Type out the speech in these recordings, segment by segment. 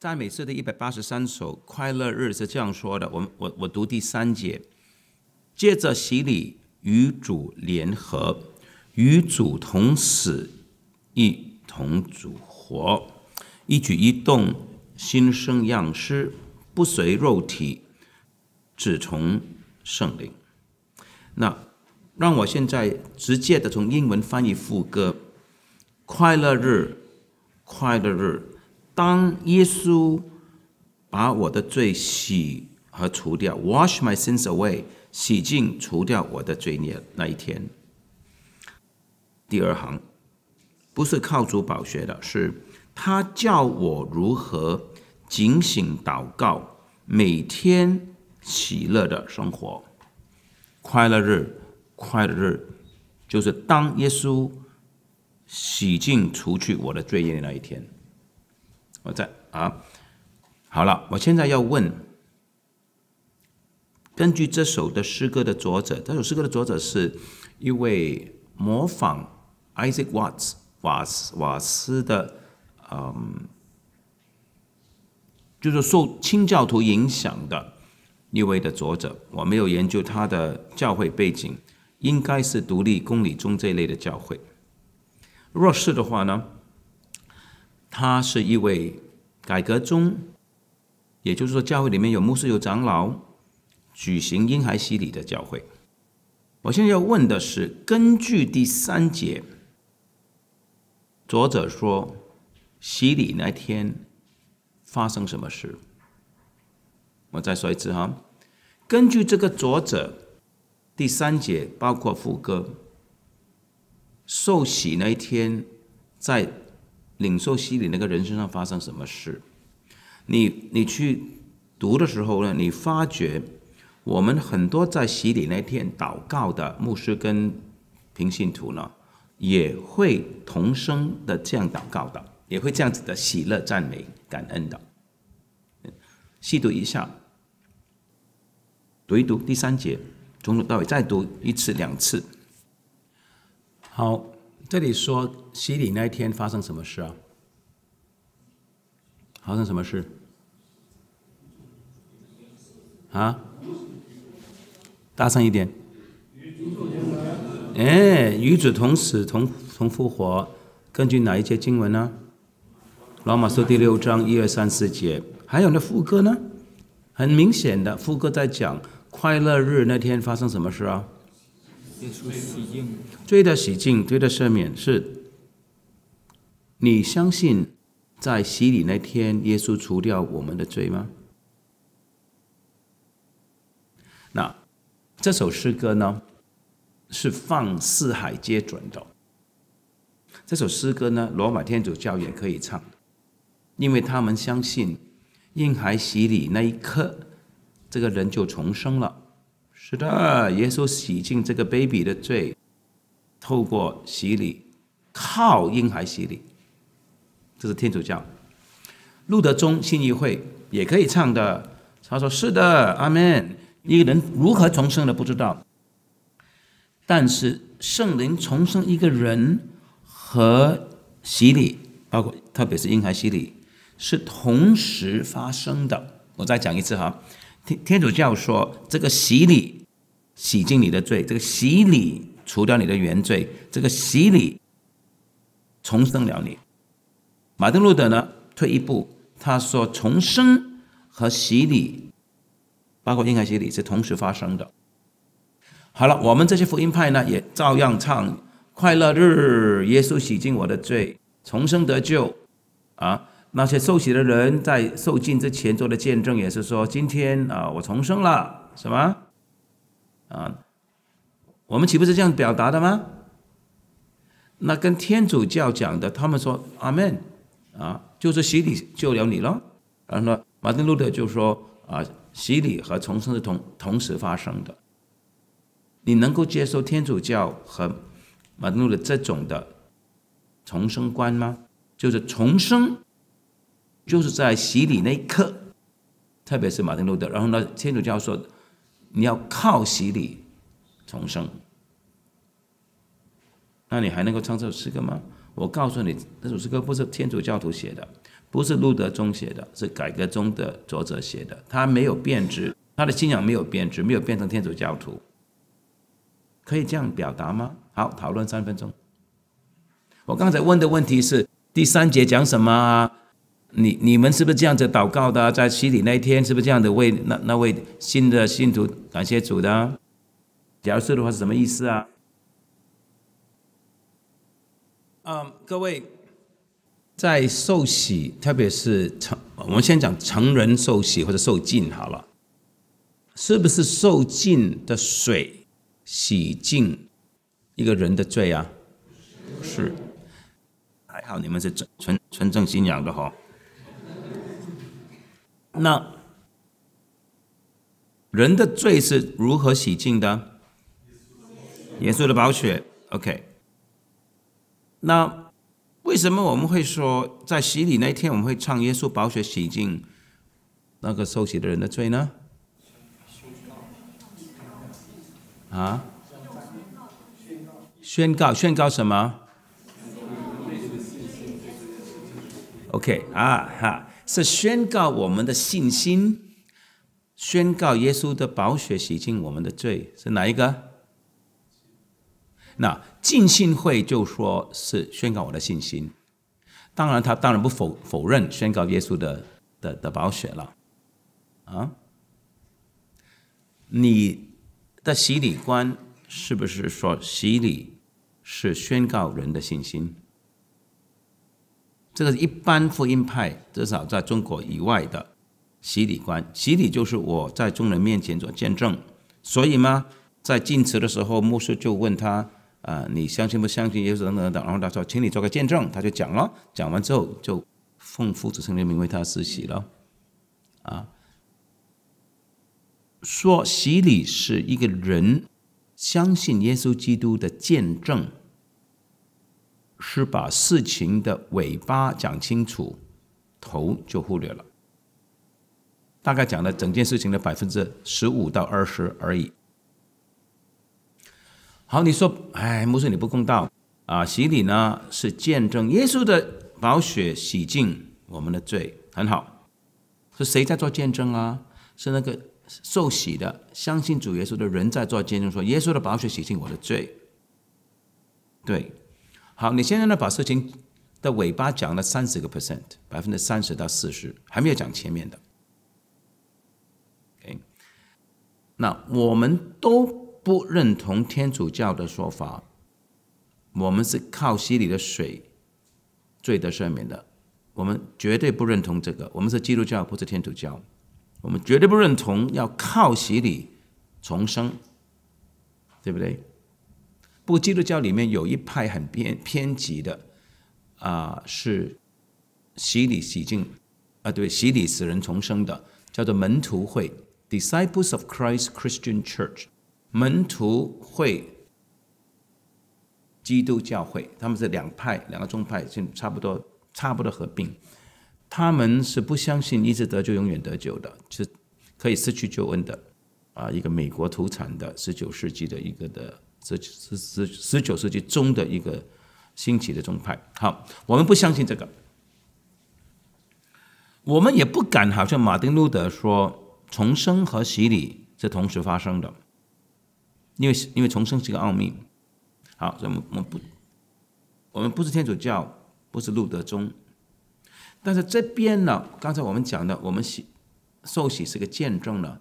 在美次的一百八十三首快乐日是这样说的，我们我我读第三节，借着洗礼与主联合，与主同死，一同主活，一举一动新生样式，不随肉体，只从圣灵。那让我现在直接的从英文翻译副歌，快乐日，快乐日。当耶稣把我的罪洗和除掉 （Wash my sins away，洗净除掉我的罪孽）那一天，第二行不是靠主保学的，是他叫我如何警醒祷告，每天喜乐的生活，快乐日，快乐日，就是当耶稣洗净除去我的罪孽那一天。我在啊，好了，我现在要问，根据这首的诗歌的作者，这首诗歌的作者是一位模仿 Isaac Watts 瓦斯瓦斯的，嗯，就是受清教徒影响的一位的作者。我没有研究他的教会背景，应该是独立公理中这一类的教会。若是的话呢？他是一位改革中，也就是说，教会里面有牧师、有长老，举行婴孩洗礼的教会。我现在要问的是，根据第三节，作者说，洗礼那天发生什么事？我再说一次哈，根据这个作者第三节，包括副歌，受洗那一天在。领受洗礼那个人身上发生什么事？你你去读的时候呢，你发觉我们很多在洗礼那天祷告的牧师跟平信徒呢，也会同声的这样祷告的，也会这样子的喜乐赞美感恩的。细读一下，读一读第三节，从头到尾再读一次两次。好。这里说洗礼那一天发生什么事啊？发生什么事？啊？大声一点！哎，与主同死同同复活，根据哪一节经文呢？老马说第六章一二三四节，还有那副歌呢？很明显的，副歌在讲快乐日那天发生什么事啊？罪的洗净，罪的赦免，是你相信在洗礼那天，耶稣除掉我们的罪吗？那这首诗歌呢，是放四海皆准的。这首诗歌呢，罗马天主教也可以唱，因为他们相信婴孩洗礼那一刻，这个人就重生了。是的，耶稣洗净这个卑鄙的罪，透过洗礼，靠婴孩洗礼，这是天主教。路德宗、信义会也可以唱的。他说：“是的，阿门。”一个人如何重生的不知道，但是圣灵重生一个人和洗礼，包括特别是婴孩洗礼，是同时发生的。我再讲一次哈，天天主教说这个洗礼。洗净你的罪，这个洗礼除掉你的原罪，这个洗礼重生了你。马丁路德呢，退一步，他说重生和洗礼，包括应该洗礼是同时发生的。好了，我们这些福音派呢，也照样唱快乐日，耶稣洗净我的罪，重生得救。啊，那些受洗的人在受浸之前做的见证也是说，今天啊，我重生了什么？啊，我们岂不是这样表达的吗？那跟天主教讲的，他们说阿门啊，就是洗礼救了你了。然后呢，马丁路德就说啊，洗礼和重生是同同时发生的。你能够接受天主教和马丁路德这种的重生观吗？就是重生就是在洗礼那一刻，特别是马丁路德。然后呢，天主教说。你要靠洗礼重生，那你还能够唱这首诗歌吗？我告诉你，这首诗歌不是天主教徒写的，不是路德宗写的，是改革宗的作者写的。他没有变质，他的信仰没有变质，没有变成天主教徒。可以这样表达吗？好，讨论三分钟。我刚才问的问题是第三节讲什么？啊？你你们是不是这样子祷告的？在洗礼那一天，是不是这样的为那那位新的信徒感谢主的？假设的话是什么意思啊？嗯，各位，在受洗，特别是成，我们先讲成人受洗或者受浸好了，是不是受浸的水洗净一个人的罪啊？是，还好你们是纯纯纯正信仰的哈。那人的罪是如何洗净的？耶稣的宝血，OK。那为什么我们会说在洗礼那天我们会唱耶稣宝血洗净那个受洗的人的罪呢？啊？宣告，宣告什么？OK，啊哈。是宣告我们的信心，宣告耶稣的宝血洗净我们的罪，是哪一个？那浸信会就说是宣告我的信心，当然他当然不否否认宣告耶稣的的的宝血了。啊，你的洗礼观是不是说洗礼是宣告人的信心？这个一般福音派至少在中国以外的洗礼观，洗礼就是我在众人面前做见证。所以嘛，在进词的时候，牧师就问他啊，你相信不相信耶稣等等等，然后他说，请你做个见证，他就讲了，讲完之后就奉父主圣灵名为他施洗了。啊，说洗礼是一个人相信耶稣基督的见证。是把事情的尾巴讲清楚，头就忽略了。大概讲了整件事情的百分之十五到二十而已。好，你说，哎，牧师你不公道啊！洗礼呢是见证耶稣的宝血洗净我们的罪，很好。是谁在做见证啊？是那个受洗的、相信主耶稣的人在做见证，说耶稣的宝血洗净我的罪。对。好，你现在呢把事情的尾巴讲了三十个 percent，百分之三十到四十，还没有讲前面的。OK，那我们都不认同天主教的说法，我们是靠洗礼的水，罪得赦免的，我们绝对不认同这个。我们是基督教，不是天主教，我们绝对不认同要靠洗礼重生，对不对？不过，基督教里面有一派很偏偏激的，啊，是洗礼洗净，啊，对，洗礼使人重生的，叫做门徒会 （Disciples of Christ Christian Church），门徒会基督教会，他们是两派，两个宗派，现差不多差不多合并。他们是不相信一直得救永远得救的，是可以失去救恩的，啊，一个美国土产的十九世纪的一个的。十十十十九世纪中的一个兴起的宗派，好，我们不相信这个，我们也不敢，好像马丁路德说重生和洗礼是同时发生的，因为因为重生是个奥秘，好，我们我们不，我们不是天主教，不是路德宗，但是这边呢，刚才我们讲的，我们喜受洗是个见证呢，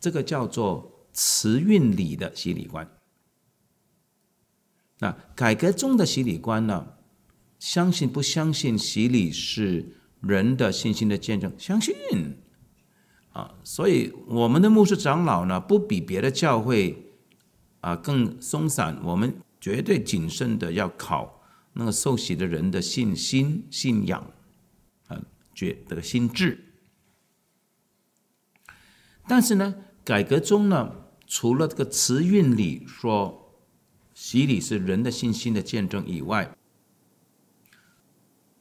这个叫做慈运礼的洗礼观。那改革中的洗礼观呢？相信不相信洗礼是人的信心的见证，相信啊，所以我们的牧师长老呢，不比别的教会啊更松散，我们绝对谨慎的要考那个受洗的人的信心、信仰啊，觉的心智。但是呢，改革中呢，除了这个词韵里说。洗礼是人的信心的见证以外，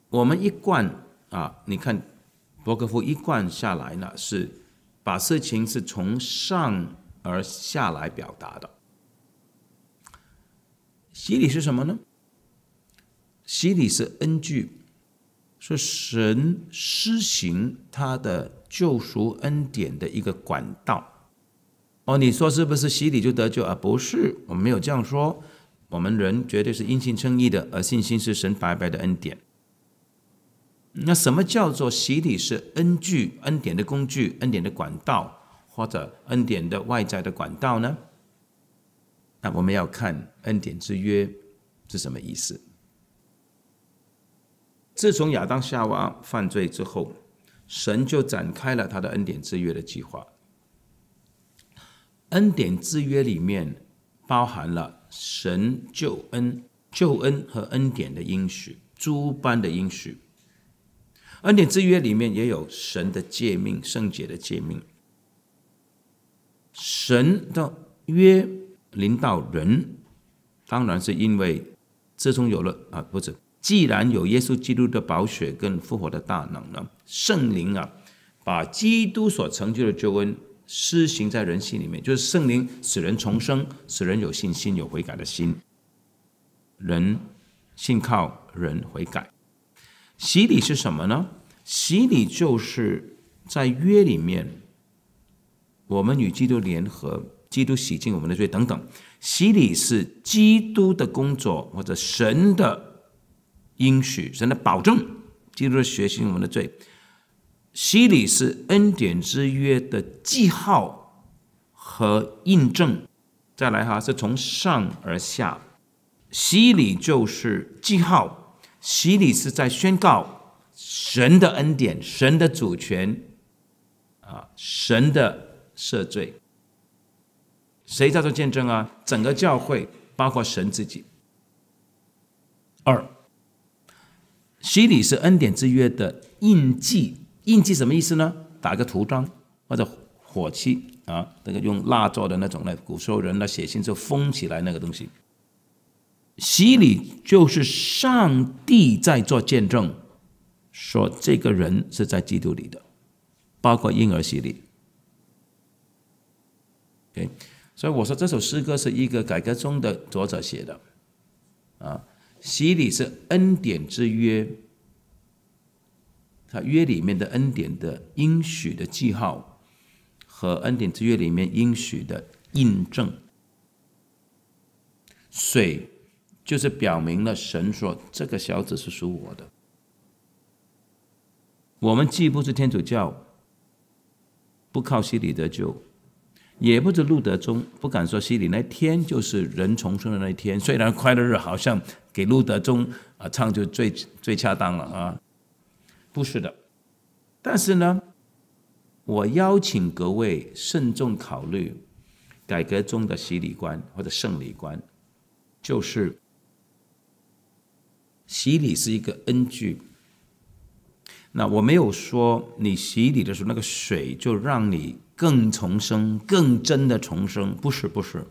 我们一贯啊，你看，伯格夫一贯下来呢，是把事情是从上而下来表达的。洗礼是什么呢？洗礼是恩据，是神施行他的救赎恩典的一个管道。哦，你说是不是洗礼就得救？啊？不是我们没有这样说。我们人绝对是因信称义的，而信心是神白白的恩典。那什么叫做洗礼是恩具、恩典的工具、恩典的管道，或者恩典的外在的管道呢？那我们要看恩典之约是什么意思。自从亚当夏娃犯罪之后，神就展开了他的恩典之约的计划。恩典之约里面包含了神救恩、救恩和恩典的应许，诸般的应许。恩典之约里面也有神的诫命，圣洁的诫命。神的约领导人，当然是因为自从有了啊，不是，既然有耶稣基督的宝血跟复活的大能了，圣灵啊，把基督所成就的救恩。施行在人心里面，就是圣灵使人重生，使人有信心、有悔改的心。人信靠人悔改，洗礼是什么呢？洗礼就是在约里面，我们与基督联合，基督洗净我们的罪等等。洗礼是基督的工作，或者神的应许、神的保证，基督血洗我们的罪。洗礼是恩典之约的记号和印证，再来哈是从上而下，洗礼就是记号，洗礼是在宣告神的恩典、神的主权，啊，神的赦罪。谁在做见证啊？整个教会，包括神自己。二，洗礼是恩典之约的印记。印记什么意思呢？打个图章或者火漆啊，那个用蜡做的那种呢。古时候人呢写信就封起来那个东西。洗礼就是上帝在做见证，说这个人是在基督里的，包括婴儿洗礼。OK，所以我说这首诗歌是一个改革中的作者写的。啊，洗礼是恩典之约。他约里面的恩典的应许的记号，和恩典之约里面应许的印证，水就是表明了神说这个小子是属我的。我们既不是天主教，不靠洗礼得救，也不是路德宗，不敢说洗礼。那天就是人重生的那一天。虽然快乐日好像给路德宗啊唱就最最恰当了啊。不是的，但是呢，我邀请各位慎重考虑改革中的洗礼观或者圣礼观，就是洗礼是一个恩据。那我没有说你洗礼的时候那个水就让你更重生、更真的重生，不是，不是，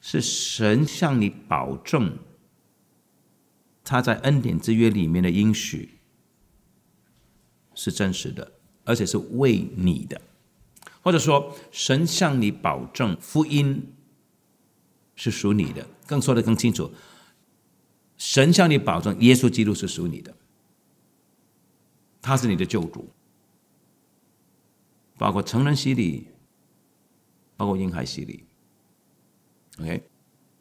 是神向你保证他在恩典之约里面的应许。是真实的，而且是为你的，或者说，神向你保证福音是属你的。更说的更清楚，神向你保证，耶稣基督是属你的，他是你的救主，包括成人洗礼，包括婴孩洗礼。OK，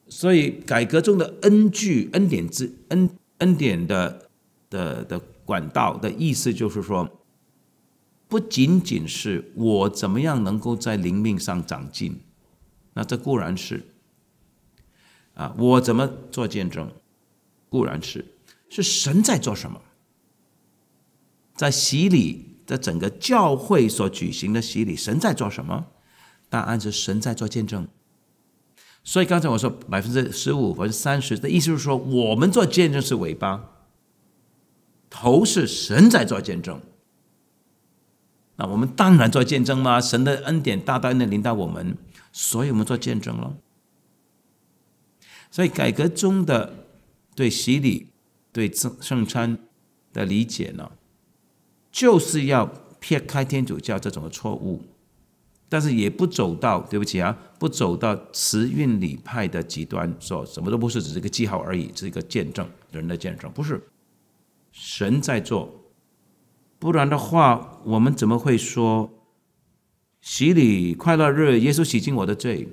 所以改革中的恩具恩典之恩、恩典的的的。管道的意思就是说，不仅仅是我怎么样能够在灵命上长进，那这固然是啊，我怎么做见证，固然是，是神在做什么，在洗礼，在整个教会所举行的洗礼，神在做什么？答案是神在做见证。所以刚才我说百分之十五，百分之三十的意思是说，我们做见证是尾巴。头是神在做见证，那我们当然做见证嘛。神的恩典大大的领导我们，所以我们做见证了。所以改革中的对洗礼、对圣圣餐的理解呢，就是要撇开天主教这种的错误，但是也不走到对不起啊，不走到慈运礼派的极端，说什么都不是，只是一个记号而已，是一个见证，人的见证不是。神在做，不然的话，我们怎么会说洗礼快乐日，耶稣洗净我的罪？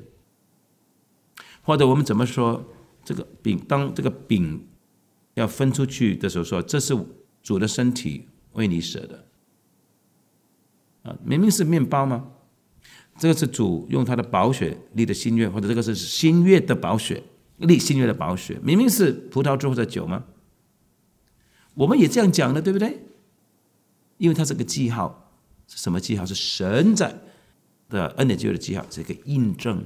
或者我们怎么说这个饼？当这个饼要分出去的时候，说这是主的身体为你舍的啊？明明是面包吗？这个是主用他的宝血立的新月，或者这个是新月的宝血立新月的宝血？明明是葡萄汁或者酒吗？我们也这样讲的，对不对？因为它是个记号，是什么记号？是神在的恩典就的记号，这个印证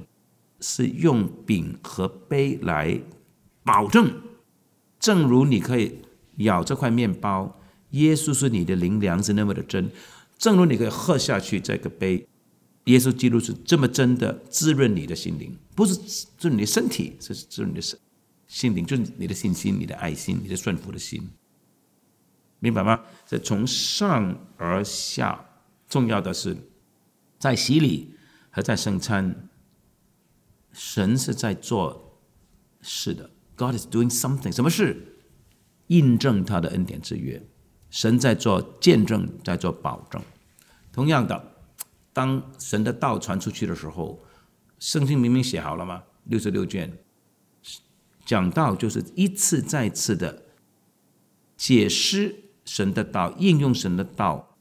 是用饼和杯来保证。正如你可以咬这块面包，耶稣是你的灵粮，是那么的真；正如你可以喝下去这个杯，耶稣基督是这么真的滋润你的心灵，不是滋润你的身体，是滋润你的心心灵，就是你的信心、你的爱心、你的顺服的心。明白吗？这从上而下，重要的是在洗礼和在圣餐，神是在做是的，God is doing something，什么事？印证他的恩典之约，神在做见证，在做保证。同样的，当神的道传出去的时候，圣经明明写好了吗？六十六卷讲道就是一次再次的解释。神的道应用，神的道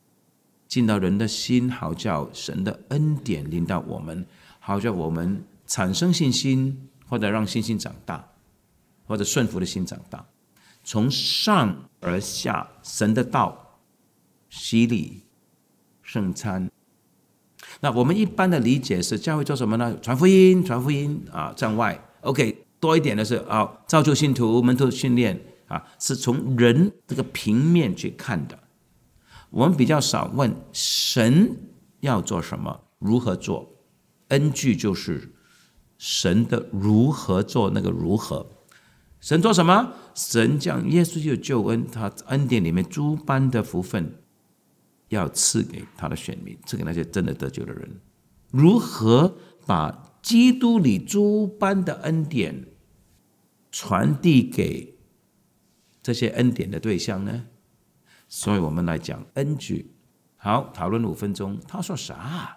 进到人的心，好叫神的恩典临到我们，好叫我们产生信心，或者让信心长大，或者顺服的心长大。从上而下，神的道洗礼、圣餐。那我们一般的理解是，教会做什么呢？传福音，传福音啊，站外 OK，多一点的是啊，造就信徒，门徒训练。啊，是从人这个平面去看的。我们比较少问神要做什么，如何做？恩据就是神的如何做那个如何？神做什么？神将耶稣的救恩，他恩典里面诸般的福分，要赐给他的选民，赐给那些真的得救的人。如何把基督里诸般的恩典传递给？这些恩典的对象呢？所以我们来讲恩举。好，讨论五分钟，他说啥？